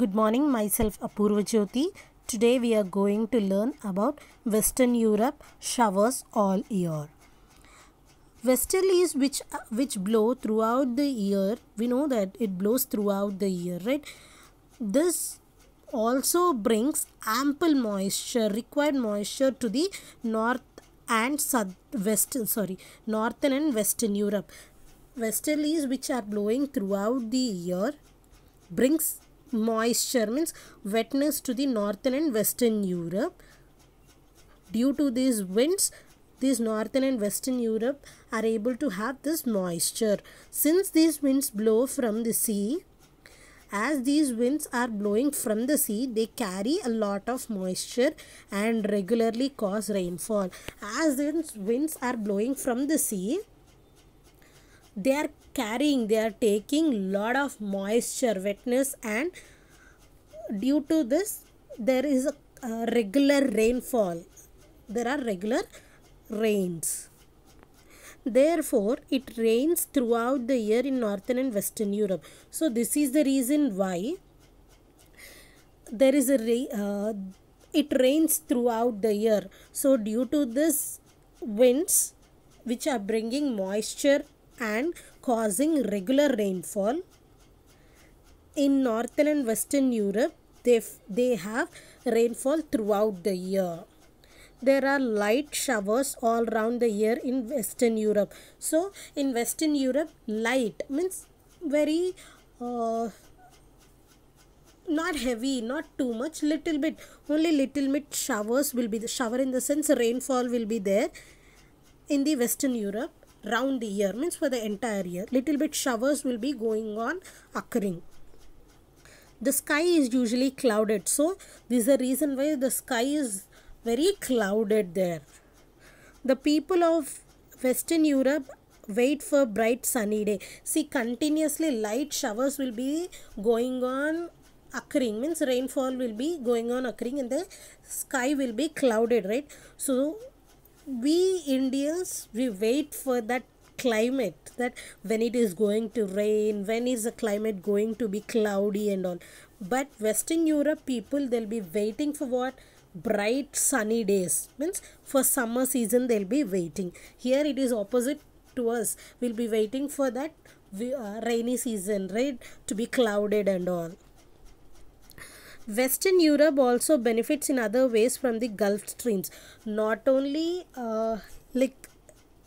Good morning, myself Apurva Jyoti. Today we are going to learn about Western Europe showers all year. Westerlies which uh, which blow throughout the year, we know that it blows throughout the year, right? This also brings ample moisture, required moisture to the north and south west sorry, northern and western Europe. Westerlies which are blowing throughout the year brings moisture means wetness to the northern and western Europe. Due to these winds, these northern and western Europe are able to have this moisture. Since these winds blow from the sea, as these winds are blowing from the sea, they carry a lot of moisture and regularly cause rainfall. As these winds are blowing from the sea, they are carrying they are taking lot of moisture wetness and due to this there is a, a regular rainfall there are regular rains therefore it rains throughout the year in northern and western europe so this is the reason why there is a uh, it rains throughout the year so due to this winds which are bringing moisture and causing regular rainfall. In northern and western Europe, they, they have rainfall throughout the year. There are light showers all round the year in western Europe. So, in western Europe, light means very uh, not heavy not too much little bit only little bit showers will be the shower in the sense rainfall will be there in the western europe round the year means for the entire year little bit showers will be going on occurring the sky is usually clouded so this is the reason why the sky is very clouded there the people of western europe wait for bright sunny day see continuously light showers will be going on occurring means rainfall will be going on occurring and the sky will be clouded right so we Indians, we wait for that climate that when it is going to rain when is the climate going to be cloudy and all but western europe people they'll be waiting for what bright sunny days means for summer season they'll be waiting here it is opposite to us we'll be waiting for that uh, rainy season right to be clouded and all Western Europe also benefits in other ways from the Gulf streams. Not only uh, like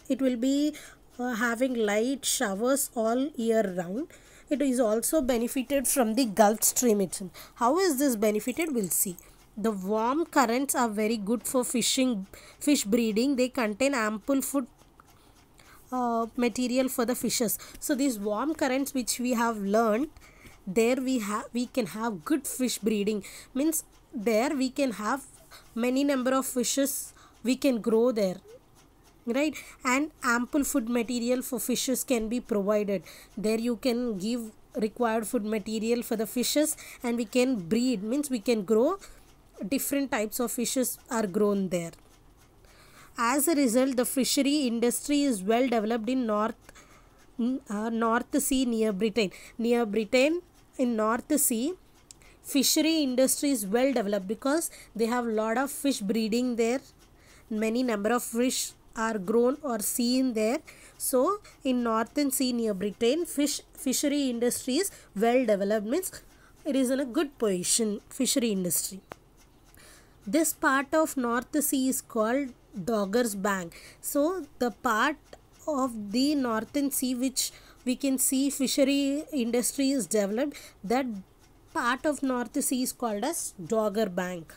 it will be uh, having light showers all year round, it is also benefited from the Gulf stream itself. How is this benefited? We'll see. The warm currents are very good for fishing, fish breeding. They contain ample food uh, material for the fishes. So these warm currents which we have learned there we have we can have good fish breeding means there we can have many number of fishes we can grow there right and ample food material for fishes can be provided there you can give required food material for the fishes and we can breed means we can grow different types of fishes are grown there as a result the fishery industry is well developed in north uh, north sea near britain near britain in North Sea, fishery industry is well developed because they have lot of fish breeding there. Many number of fish are grown or seen there. So in northern sea near Britain, fish fishery industry is well developed means it is in a good position fishery industry. This part of North Sea is called Dogger's Bank. So the part of the northern sea which we can see fishery industry is developed that part of north sea is called as dogger bank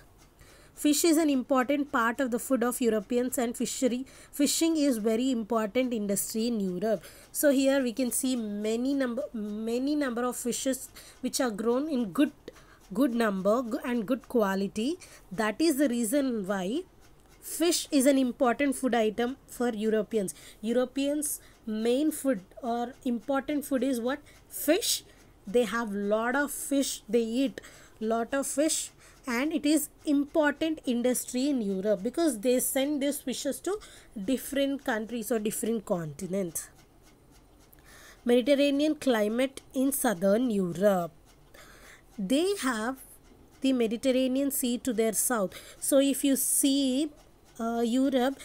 fish is an important part of the food of europeans and fishery fishing is very important industry in europe so here we can see many number many number of fishes which are grown in good good number and good quality that is the reason why fish is an important food item for europeans europeans main food or important food is what fish they have lot of fish they eat lot of fish and it is important industry in europe because they send these fishes to different countries or different continents mediterranean climate in southern europe they have the mediterranean sea to their south so if you see uh, Europe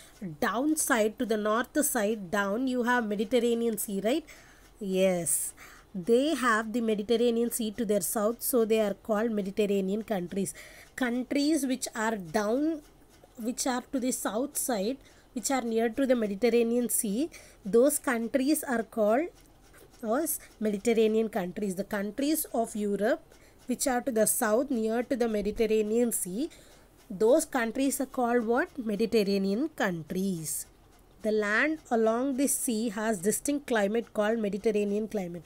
downside to the north side down you have Mediterranean Sea right yes they have the Mediterranean Sea to their south so they are called Mediterranean countries countries which are down which are to the south side which are near to the Mediterranean Sea those countries are called as Mediterranean countries the countries of Europe which are to the south near to the Mediterranean Sea those countries are called what? Mediterranean countries. The land along the sea has distinct climate called Mediterranean climate.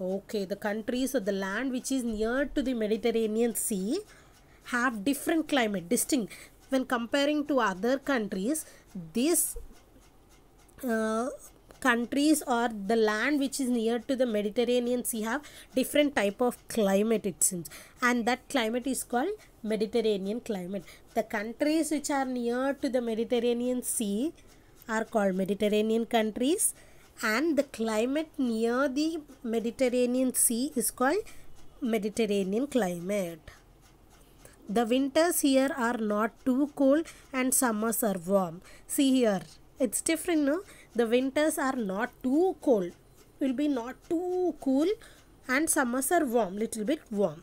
Okay, the countries or the land which is near to the Mediterranean Sea have different climate, distinct. When comparing to other countries, these uh, countries or the land which is near to the Mediterranean Sea have different type of climate it seems. And that climate is called Mediterranean climate. The countries which are near to the Mediterranean Sea are called Mediterranean countries and the climate near the Mediterranean Sea is called Mediterranean climate. The winters here are not too cold and summers are warm. See here, it's different no? The winters are not too cold, will be not too cool and summers are warm, little bit warm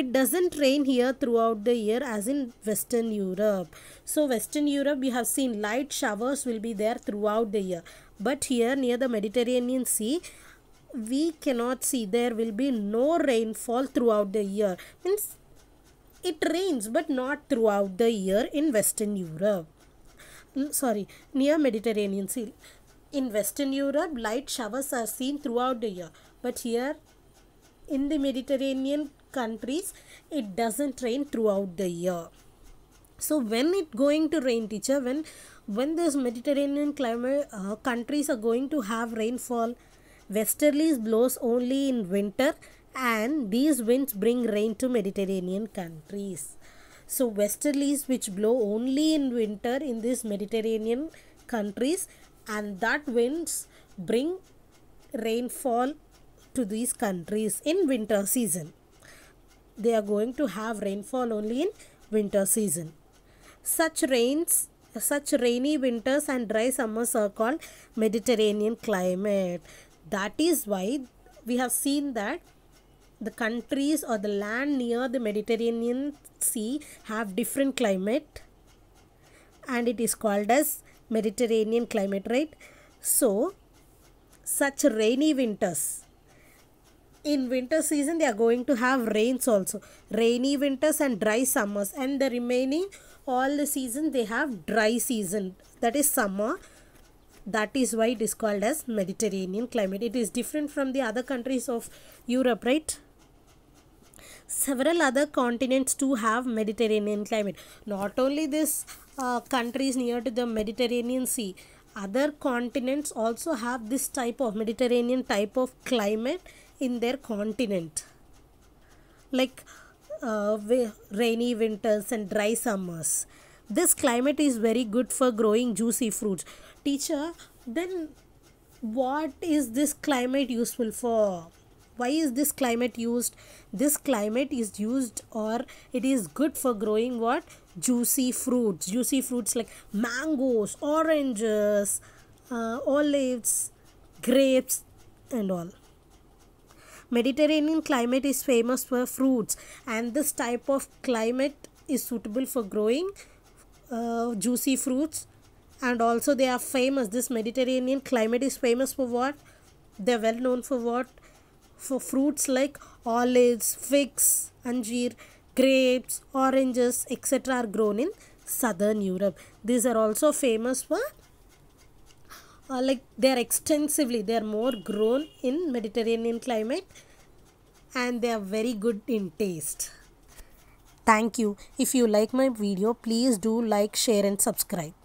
it doesn't rain here throughout the year as in western europe so western europe you have seen light showers will be there throughout the year but here near the mediterranean sea we cannot see there will be no rainfall throughout the year means it rains but not throughout the year in western europe mm, sorry near mediterranean sea in western europe light showers are seen throughout the year but here in the mediterranean countries it doesn't rain throughout the year so when it going to rain teacher when when this mediterranean climate uh, countries are going to have rainfall westerlies blows only in winter and these winds bring rain to mediterranean countries so westerlies which blow only in winter in these mediterranean countries and that winds bring rainfall to these countries in winter season they are going to have rainfall only in winter season. Such rains such rainy winters and dry summers are called Mediterranean climate. That is why we have seen that the countries or the land near the Mediterranean Sea have different climate and it is called as Mediterranean climate, right? So, such rainy winters in winter season they are going to have rains also rainy winters and dry summers and the remaining all the season they have dry season that is summer that is why it is called as mediterranean climate it is different from the other countries of europe right several other continents too have mediterranean climate not only this uh, countries near to the mediterranean sea other continents also have this type of mediterranean type of climate in their continent like uh, rainy winters and dry summers this climate is very good for growing juicy fruits teacher then what is this climate useful for why is this climate used this climate is used or it is good for growing what juicy fruits juicy fruits like mangoes oranges uh, olives grapes and all Mediterranean climate is famous for fruits and this type of climate is suitable for growing uh, juicy fruits and also they are famous this Mediterranean climate is famous for what they're well known for what for fruits like olives figs anjir grapes oranges etc are grown in southern Europe these are also famous for uh, like they are extensively they are more grown in mediterranean climate and they are very good in taste thank you if you like my video please do like share and subscribe